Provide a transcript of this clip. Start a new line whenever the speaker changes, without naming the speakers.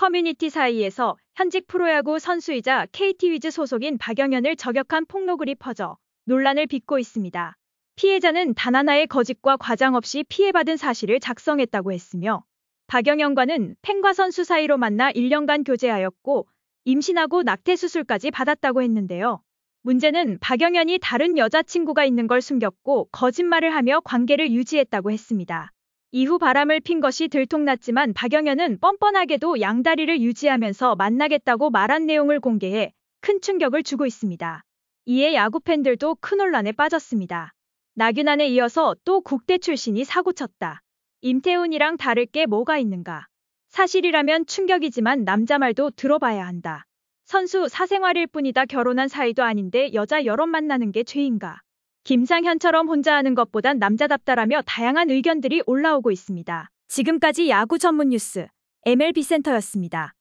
커뮤니티 사이에서 현직 프로야구 선수이자 KT 위즈 소속인 박영현을 저격한 폭로글이 퍼져 논란을 빚고 있습니다. 피해자는 단 하나의 거짓과 과장 없이 피해받은 사실을 작성했다고 했으며 박영현과는 팬과 선수 사이로 만나 1년간 교제하였고 임신하고 낙태 수술까지 받았다고 했는데요. 문제는 박영현이 다른 여자친구가 있는 걸 숨겼고 거짓말을 하며 관계를 유지했다고 했습니다. 이후 바람을 핀 것이 들통났지만 박영현은 뻔뻔하게도 양다리를 유지하면서 만나겠다고 말한 내용을 공개해 큰 충격을 주고 있습니다. 이에 야구 팬들도 큰 혼란에 빠졌습니다. 나균안에 이어서 또 국대 출신이 사고쳤다. 임태훈이랑 다를 게 뭐가 있는가. 사실이라면 충격이지만 남자 말도 들어봐야 한다. 선수 사생활일 뿐이다 결혼한 사이도 아닌데 여자 여럿 만나는 게 죄인가. 김상현처럼 혼자 하는 것보단 남자답다라며 다양한 의견들이 올라오고 있습니다. 지금까지 야구 전문 뉴스 MLB 센터였습니다.